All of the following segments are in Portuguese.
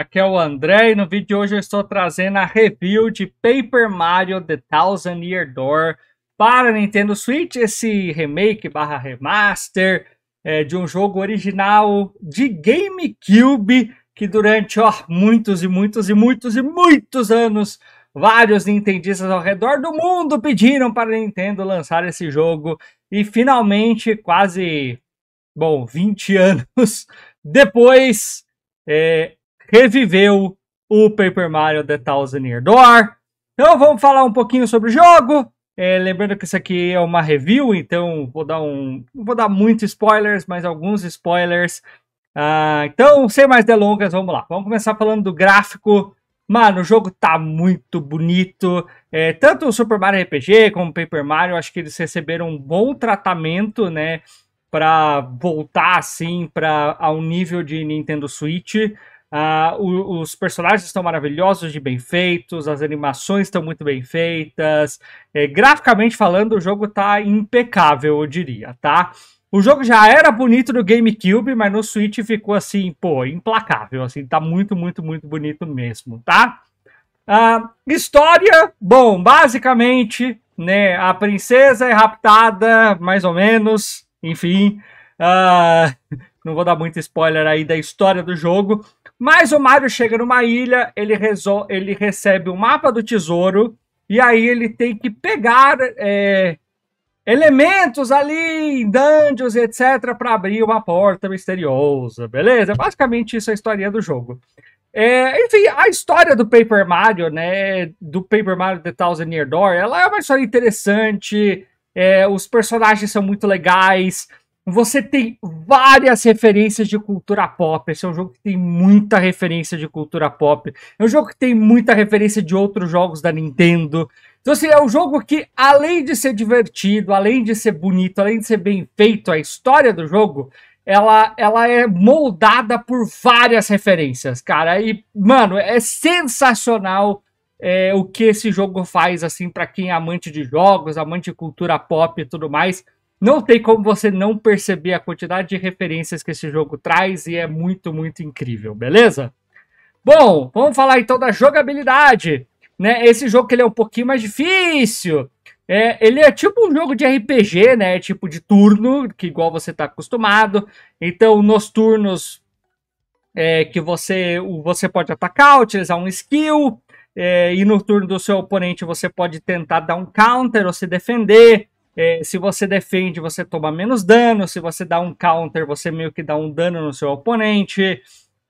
Aqui é o André e no vídeo de hoje eu estou trazendo a review de Paper Mario The Thousand Year Door para Nintendo Switch, esse remake barra remaster é, de um jogo original de GameCube que durante ó, muitos e muitos e muitos e muitos anos vários nintendistas ao redor do mundo pediram para a Nintendo lançar esse jogo e finalmente quase, bom, 20 anos depois... É, reviveu o Paper Mario The Thousand Year Door. Então vamos falar um pouquinho sobre o jogo. É, lembrando que isso aqui é uma review, então vou dar um, vou dar muitos spoilers, mas alguns spoilers. Ah, então, sem mais delongas, vamos lá. Vamos começar falando do gráfico. Mano, o jogo tá muito bonito. É, tanto o Super Mario RPG como o Paper Mario, acho que eles receberam um bom tratamento, né? Pra voltar assim pra, a um nível de Nintendo Switch. Ah, os personagens estão maravilhosos, de bem feitos, as animações estão muito bem feitas. É, graficamente falando, o jogo está impecável, eu diria, tá? O jogo já era bonito no GameCube, mas no Switch ficou assim, pô, implacável, assim, tá muito, muito, muito bonito mesmo, tá? Ah, história, bom, basicamente, né, a princesa é raptada, mais ou menos, enfim, ah, não vou dar muito spoiler aí da história do jogo, mas o Mario chega numa ilha, ele, resolve, ele recebe o um mapa do tesouro, e aí ele tem que pegar é, elementos ali em dungeons, etc., para abrir uma porta misteriosa, beleza? Basicamente isso é a história do jogo. É, enfim, a história do Paper Mario, né? Do Paper Mario The Thousand Year Door, ela é uma história interessante. É, os personagens são muito legais. Você tem várias referências de cultura pop. Esse é um jogo que tem muita referência de cultura pop. É um jogo que tem muita referência de outros jogos da Nintendo. Então, assim, é um jogo que, além de ser divertido, além de ser bonito, além de ser bem feito, a história do jogo, ela, ela é moldada por várias referências, cara. E, mano, é sensacional é, o que esse jogo faz, assim, para quem é amante de jogos, amante de cultura pop e tudo mais. Não tem como você não perceber a quantidade de referências que esse jogo traz e é muito, muito incrível, beleza? Bom, vamos falar então da jogabilidade. Né? Esse jogo que ele é um pouquinho mais difícil. É, ele é tipo um jogo de RPG, né? Tipo de turno, que igual você está acostumado. Então, nos turnos é, que você, você pode atacar, utilizar um skill. É, e no turno do seu oponente você pode tentar dar um counter ou se defender. É, se você defende, você toma menos dano. Se você dá um counter, você meio que dá um dano no seu oponente.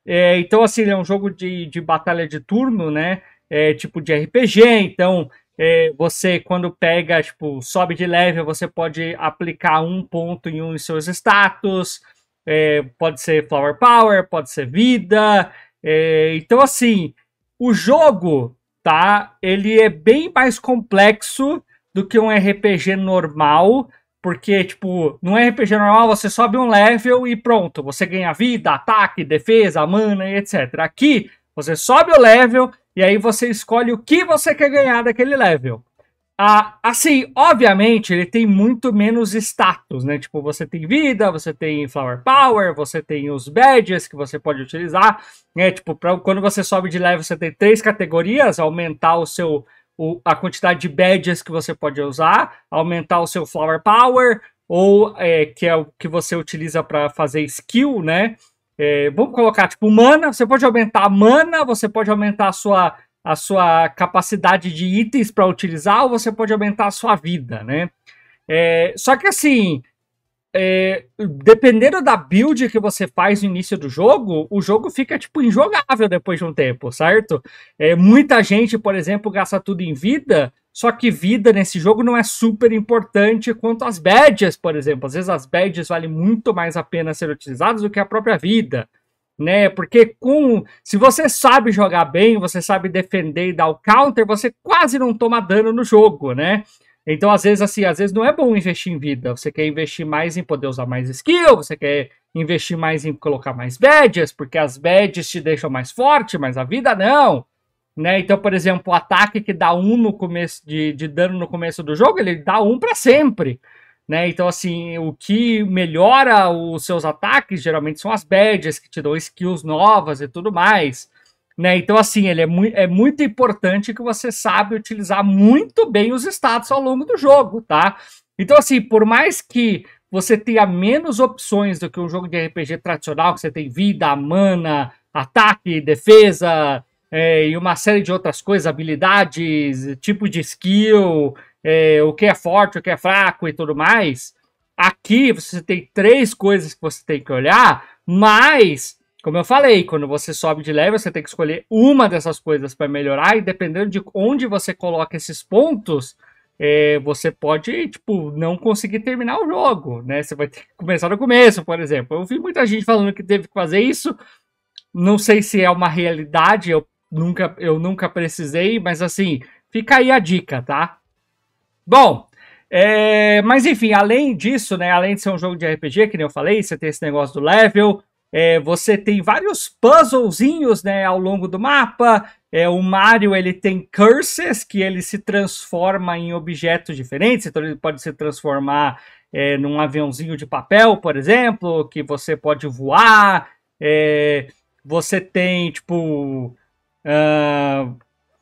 É, então, assim, é um jogo de, de batalha de turno, né? É, tipo de RPG. Então, é, você, quando pega, tipo, sobe de level, você pode aplicar um ponto em um de seus status. É, pode ser Flower Power, pode ser vida. É, então, assim, o jogo, tá? Ele é bem mais complexo do que um RPG normal, porque, tipo, num RPG normal você sobe um level e pronto, você ganha vida, ataque, defesa, mana e etc. Aqui, você sobe o level e aí você escolhe o que você quer ganhar daquele level. Ah, assim, obviamente, ele tem muito menos status, né? Tipo, você tem vida, você tem Flower Power, você tem os badges que você pode utilizar, né? Tipo, pra, quando você sobe de level, você tem três categorias, aumentar o seu o, a quantidade de badges que você pode usar, aumentar o seu flower power, ou é, que é o que você utiliza para fazer skill, né? É, vamos colocar tipo mana, você pode aumentar a mana, você pode aumentar a sua, a sua capacidade de itens para utilizar, ou você pode aumentar a sua vida, né? É, só que assim, é, dependendo da build que você faz no início do jogo, o jogo fica tipo injogável depois de um tempo, certo? É, muita gente, por exemplo, gasta tudo em vida, só que vida nesse jogo não é super importante quanto as badges, por exemplo. Às vezes as badges valem muito mais a pena ser utilizadas do que a própria vida. Né? Porque com se você sabe jogar bem, você sabe defender e dar o counter, você quase não toma dano no jogo, né? Então, às vezes, assim, às vezes não é bom investir em vida. Você quer investir mais em poder usar mais skill, você quer investir mais em colocar mais badges, porque as badges te deixam mais forte, mas a vida não. Né? Então, por exemplo, o ataque que dá 1 um no começo de, de dano no começo do jogo, ele dá 1 um para sempre. Né? Então, assim, o que melhora os seus ataques geralmente são as badges que te dão skills novas e tudo mais. Né? Então, assim, ele é, mu é muito importante que você sabe utilizar muito bem os status ao longo do jogo, tá? Então, assim, por mais que você tenha menos opções do que um jogo de RPG tradicional, que você tem vida, mana, ataque, defesa é, e uma série de outras coisas, habilidades, tipo de skill, é, o que é forte, o que é fraco e tudo mais. Aqui você tem três coisas que você tem que olhar, mas como eu falei, quando você sobe de level, você tem que escolher uma dessas coisas para melhorar, e dependendo de onde você coloca esses pontos, é, você pode, tipo, não conseguir terminar o jogo, né? Você vai ter que começar do começo, por exemplo. Eu vi muita gente falando que teve que fazer isso. Não sei se é uma realidade, eu nunca, eu nunca precisei, mas assim, fica aí a dica, tá? Bom, é, mas enfim, além disso, né? Além de ser um jogo de RPG, que nem eu falei, você tem esse negócio do level, é, você tem vários puzzlezinhos né, ao longo do mapa. É, o Mario ele tem curses que ele se transforma em objetos diferentes, então ele pode se transformar é, num aviãozinho de papel, por exemplo, que você pode voar. É, você tem tipo. Uh,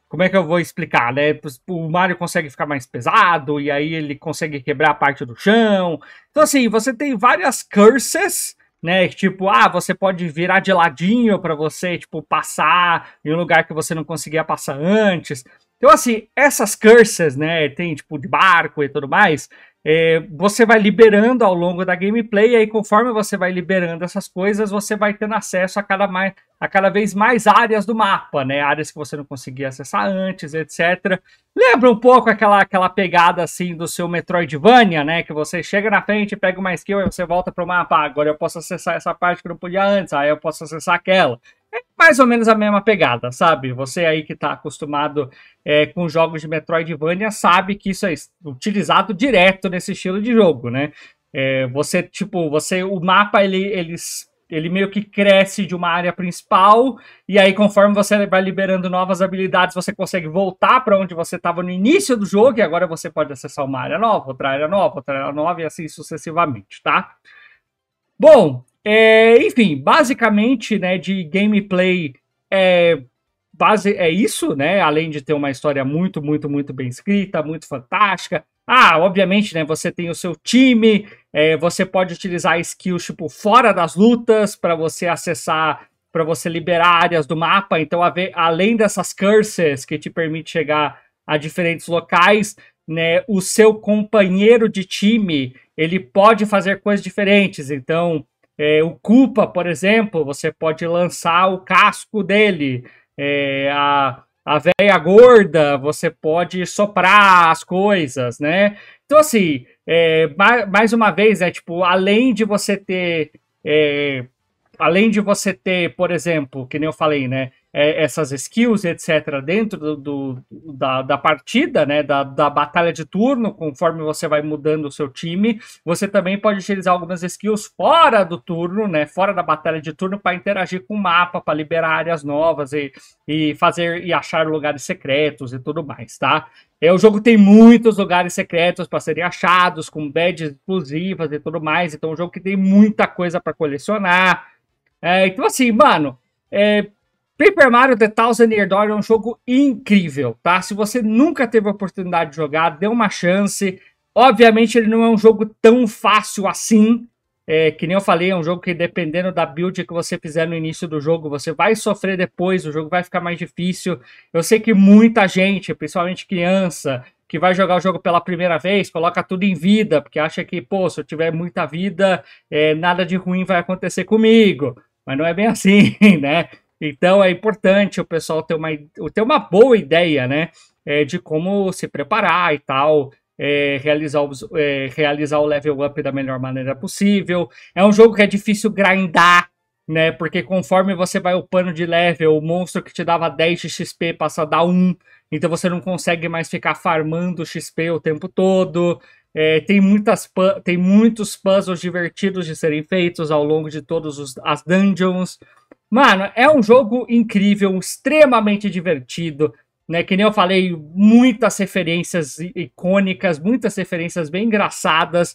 como é que eu vou explicar, né? O Mario consegue ficar mais pesado e aí ele consegue quebrar a parte do chão. Então, assim, você tem várias curses né? Tipo, ah, você pode virar de ladinho para você, tipo, passar em um lugar que você não conseguia passar antes. Então, assim, essas curses, né? Tem, tipo, de barco e tudo mais. É, você vai liberando ao longo da gameplay, e aí conforme você vai liberando essas coisas, você vai tendo acesso a cada, mais, a cada vez mais áreas do mapa, né? Áreas que você não conseguia acessar antes, etc. Lembra um pouco aquela, aquela pegada assim do seu Metroidvania, né? Que você chega na frente, pega uma skill, aí você volta pro mapa. Ah, agora eu posso acessar essa parte que eu não podia antes, aí eu posso acessar aquela é mais ou menos a mesma pegada, sabe? Você aí que está acostumado é, com jogos de Metroidvania sabe que isso é utilizado direto nesse estilo de jogo, né? É, você, tipo, você, o mapa ele, ele, ele meio que cresce de uma área principal, e aí conforme você vai liberando novas habilidades, você consegue voltar para onde você estava no início do jogo, e agora você pode acessar uma área nova, outra área nova, outra área nova, e assim sucessivamente, tá? Bom, é, enfim, basicamente, né, de gameplay é, base, é isso, né? Além de ter uma história muito, muito, muito bem escrita, muito fantástica. Ah, obviamente, né? Você tem o seu time, é, você pode utilizar skills tipo fora das lutas para você acessar, para você liberar áreas do mapa. Então, além dessas curses que te permite chegar a diferentes locais, né? O seu companheiro de time ele pode fazer coisas diferentes. Então, é, o Cupa, por exemplo, você pode lançar o casco dele. É, a a velha gorda, você pode soprar as coisas, né? Então, assim, é, mais uma vez, é Tipo, além de você ter. É, além de você ter, por exemplo, que nem eu falei, né? é, essas skills, etc., dentro do, do da, da, partida, né, da, da batalha de turno, conforme você vai mudando o seu time, você também pode utilizar algumas skills fora do turno, né, fora da batalha de turno, para interagir com o mapa, para liberar áreas novas e, e fazer e achar lugares secretos e tudo mais, tá? É, o jogo tem muitos lugares secretos para serem achados, com badges exclusivas e tudo mais. Então, é um jogo que tem muita coisa para colecionar. É, então, assim, mano, é, Paper Mario The Thousand Year Door é um jogo incrível, tá? Se você nunca teve a oportunidade de jogar, dê uma chance. Obviamente ele não é um jogo tão fácil assim, é, que nem eu falei, é um jogo que dependendo da build que você fizer no início do jogo, você vai sofrer depois, o jogo vai ficar mais difícil. Eu sei que muita gente, principalmente criança, que vai jogar o jogo pela primeira vez, coloca tudo em vida, porque acha que, pô, se eu tiver muita vida, é, nada de ruim vai acontecer comigo. Mas não é bem assim, né? Então é importante o pessoal ter uma, ter uma boa ideia, né? É, de como se preparar e tal. É, realizar, os, é, realizar o level up da melhor maneira possível. É um jogo que é difícil grindar, né? Porque conforme você vai upando de level, o monstro que te dava 10 de XP passa a dar 1. Então você não consegue mais ficar farmando XP o tempo todo. É, tem, muitas, tem muitos puzzles divertidos de serem feitos ao longo de todas as dungeons. Mano, é um jogo incrível, extremamente divertido, né? Que nem eu falei, muitas referências icônicas, muitas referências bem engraçadas.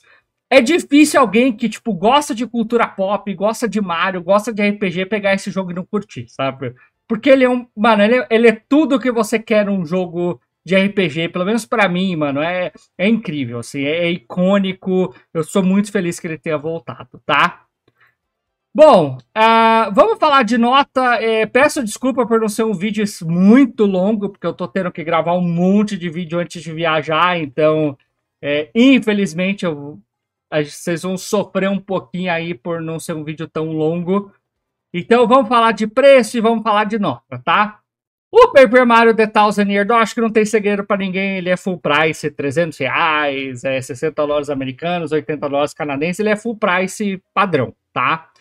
É difícil alguém que, tipo, gosta de cultura pop, gosta de Mario, gosta de RPG, pegar esse jogo e não curtir, sabe? Porque ele é um. Mano, ele é, ele é tudo que você quer num jogo de RPG, pelo menos para mim, mano, é, é incrível, assim, é, é icônico. Eu sou muito feliz que ele tenha voltado, tá? Bom, uh, vamos falar de nota. É, peço desculpa por não ser um vídeo muito longo, porque eu estou tendo que gravar um monte de vídeo antes de viajar, então, é, infelizmente, eu, vocês vão sofrer um pouquinho aí por não ser um vídeo tão longo. Então, vamos falar de preço e vamos falar de nota, tá? O Paper Mario The Thousand Year Door, acho que não tem segredo para ninguém, ele é full price, 300 reais, é 60 dólares americanos, 80 dólares canadenses, ele é full price padrão, tá?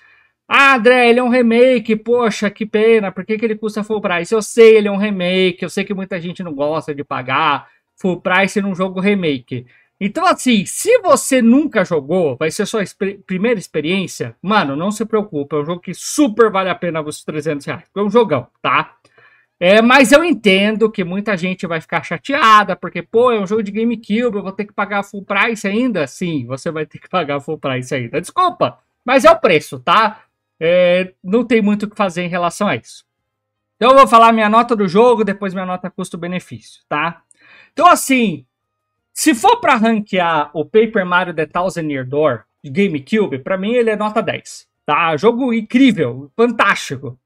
Ah, André, ele é um remake, poxa, que pena, por que, que ele custa full price? Eu sei, ele é um remake, eu sei que muita gente não gosta de pagar full price num jogo remake. Então, assim, se você nunca jogou, vai ser sua exp primeira experiência, mano, não se preocupa, é um jogo que super vale a pena os 300 reais, é um jogão, tá? É, mas eu entendo que muita gente vai ficar chateada, porque, pô, é um jogo de GameCube, eu vou ter que pagar full price ainda? Sim, você vai ter que pagar full price ainda. Desculpa, mas é o preço, tá? É, não tem muito o que fazer em relação a isso. Então eu vou falar minha nota do jogo, depois minha nota custo-benefício, tá? Então assim, se for para ranquear o Paper Mario The Thousand Year Door de GameCube, para mim ele é nota 10, tá? Jogo incrível, fantástico.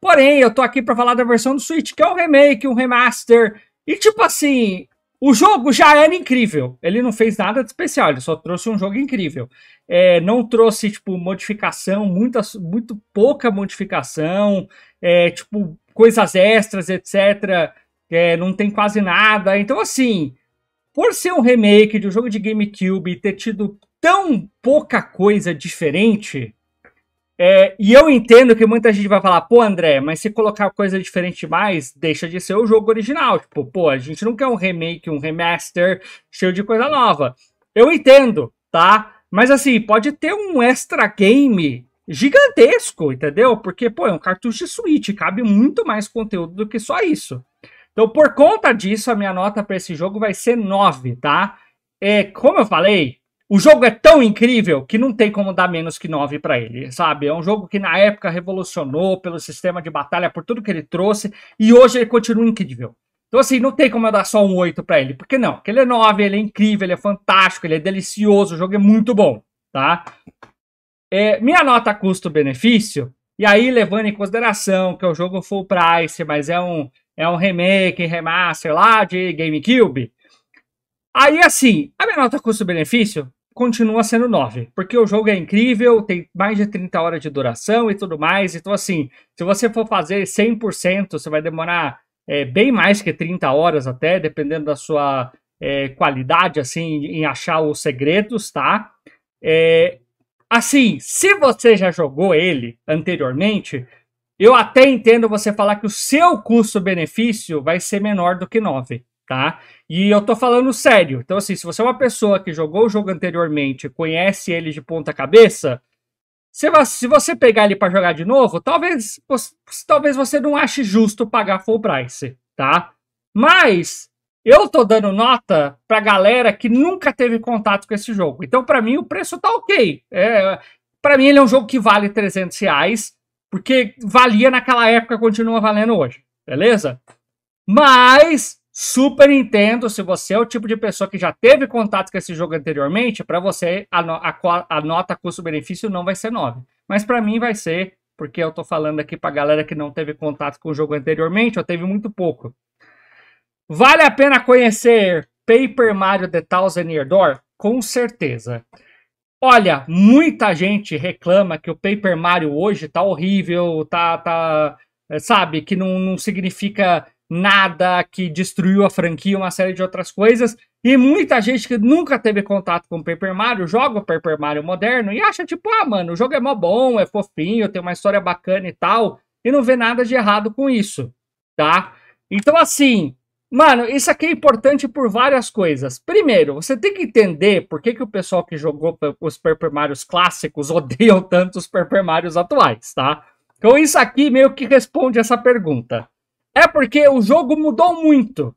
Porém, eu tô aqui para falar da versão do Switch, que é um remake, um remaster, e tipo assim, o jogo já era incrível. Ele não fez nada de especial, ele só trouxe um jogo incrível. É, não trouxe, tipo, modificação, muita, muito pouca modificação, é, tipo, coisas extras, etc. É, não tem quase nada. Então, assim, por ser um remake de um jogo de GameCube e ter tido tão pouca coisa diferente, é, e eu entendo que muita gente vai falar, pô, André, mas se colocar coisa diferente demais, deixa de ser o jogo original. Tipo, pô, a gente não quer um remake, um remaster cheio de coisa nova. Eu entendo, tá? Mas assim, pode ter um extra game gigantesco, entendeu? Porque, pô, é um cartucho de Switch, cabe muito mais conteúdo do que só isso. Então, por conta disso, a minha nota para esse jogo vai ser 9, tá? É, como eu falei, o jogo é tão incrível que não tem como dar menos que 9 para ele, sabe? É um jogo que na época revolucionou pelo sistema de batalha, por tudo que ele trouxe, e hoje ele continua incrível. Então, assim, não tem como eu dar só um 8 para ele, porque não? Porque ele é 9, ele é incrível, ele é fantástico, ele é delicioso, o jogo é muito bom, tá? É, minha nota custo-benefício, e aí levando em consideração que o é jogo full price, mas é um, é um remake, remaster lá de GameCube, Aí, assim, a minha nota custo-benefício continua sendo 9, porque o jogo é incrível, tem mais de 30 horas de duração e tudo mais. Então, assim, se você for fazer 100%, você vai demorar é, bem mais que 30 horas até, dependendo da sua é, qualidade, assim, em achar os segredos, tá? É, assim, se você já jogou ele anteriormente, eu até entendo você falar que o seu custo-benefício vai ser menor do que 9 tá? E eu tô falando sério. Então, assim, se você é uma pessoa que jogou o jogo anteriormente, conhece ele de ponta cabeça, você se você pegar ele para jogar de novo, talvez, talvez você não ache justo pagar full price, tá? Mas eu tô dando nota pra galera que nunca teve contato com esse jogo. Então, para mim, o preço tá ok. É, para mim, ele é um jogo que vale 300 reais, porque valia naquela época, continua valendo hoje, beleza? Mas Super Nintendo, se você é o tipo de pessoa que já teve contato com esse jogo anteriormente, para você a, a, a nota custo-benefício não vai ser 9. Mas para mim vai ser, porque eu tô falando aqui pra galera que não teve contato com o jogo anteriormente, ou teve muito pouco. Vale a pena conhecer Paper Mario The Thousand Year Door? Com certeza. Olha, muita gente reclama que o Paper Mario hoje tá horrível, tá, tá é, sabe, que não, não significa Nada, que destruiu a franquia, uma série de outras coisas. E muita gente que nunca teve contato com o Paper Mario joga o Paper Mario moderno e acha tipo, ah, mano, o jogo é mó bom, é fofinho, tem uma história bacana e tal, e não vê nada de errado com isso, tá? Então, assim, mano, isso aqui é importante por várias coisas. Primeiro, você tem que entender por que, que o pessoal que jogou os Paper Marios clássicos odeiam tanto os Paper Marios atuais, tá? Então, isso aqui meio que responde essa pergunta. É porque o jogo mudou muito.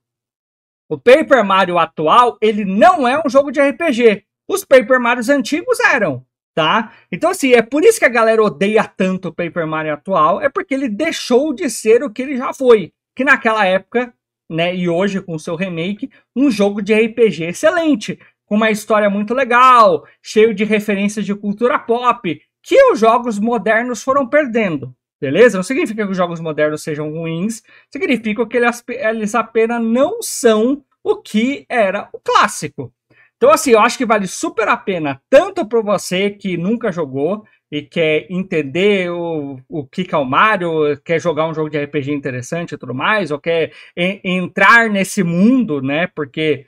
O Paper Mario atual, ele não é um jogo de RPG. Os Paper Marios antigos eram, tá? Então, assim, é por isso que a galera odeia tanto o Paper Mario atual, é porque ele deixou de ser o que ele já foi. Que naquela época, né, e hoje com seu remake, um jogo de RPG excelente, com uma história muito legal, cheio de referências de cultura pop, que os jogos modernos foram perdendo. Beleza? Não significa que os jogos modernos sejam ruins, significa que eles apenas não são o que era o clássico. Então, assim, eu acho que vale super a pena, tanto para você que nunca jogou e quer entender o, o que é o Mario, quer jogar um jogo de RPG interessante e tudo mais, ou quer en entrar nesse mundo, né? Porque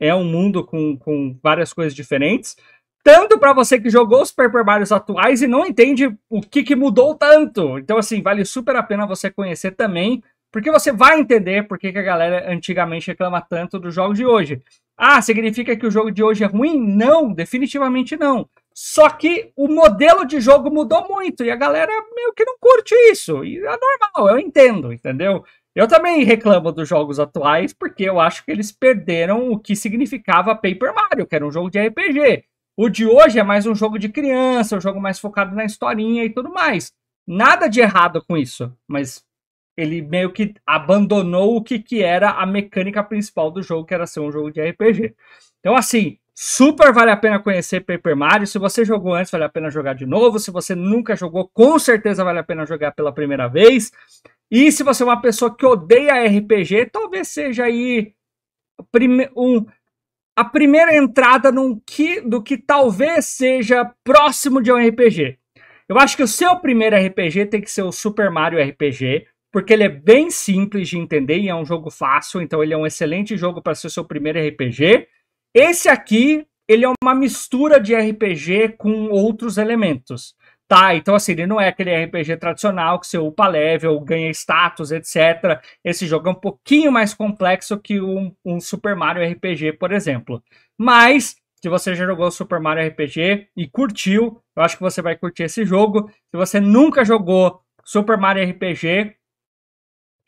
é um mundo com, com várias coisas diferentes tanto para você que jogou os Paper Mario atuais e não entende o que, que mudou tanto. Então, assim, vale super a pena você conhecer também, porque você vai entender por que, que a galera antigamente reclama tanto dos jogos de hoje. Ah, significa que o jogo de hoje é ruim? Não, definitivamente não. Só que o modelo de jogo mudou muito e a galera meio que não curte isso. E é normal, eu entendo, entendeu? Eu também reclamo dos jogos atuais porque eu acho que eles perderam o que significava Paper Mario, que era um jogo de RPG. O de hoje é mais um jogo de criança, um jogo mais focado na historinha e tudo mais. Nada de errado com isso, mas ele meio que abandonou o que, que era a mecânica principal do jogo, que era ser um jogo de RPG. Então, assim, super vale a pena conhecer Paper Mario. Se você jogou antes, vale a pena jogar de novo. Se você nunca jogou, com certeza vale a pena jogar pela primeira vez. E se você é uma pessoa que odeia RPG, talvez seja aí um a primeira entrada num que, do que talvez seja próximo de um RPG. Eu acho que o seu primeiro RPG tem que ser o Super Mario RPG, porque ele é bem simples de entender e é um jogo fácil, então ele é um excelente jogo para ser seu primeiro RPG. Esse aqui, ele é uma mistura de RPG com outros elementos tá? Então, assim, ele não é aquele RPG tradicional que você upa level, ganha status, etc. Esse jogo é um pouquinho mais complexo que um, um Super Mario RPG, por exemplo. Mas, se você já jogou Super Mario RPG e curtiu, eu acho que você vai curtir esse jogo. Se você nunca jogou Super Mario RPG,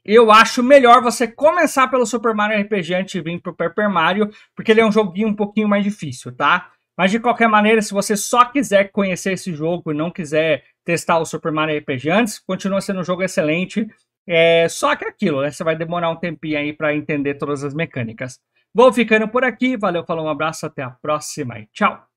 eu acho melhor você começar pelo Super Mario RPG antes de vir pro Paper Mario, porque ele é um joguinho um pouquinho mais difícil, tá? Mas de qualquer maneira, se você só quiser conhecer esse jogo e não quiser testar o Super Mario RPG antes, continua sendo um jogo excelente. É, só que é aquilo, né? Você vai demorar um tempinho aí para entender todas as mecânicas. Vou ficando por aqui. Valeu, falou, um abraço, até a próxima e tchau!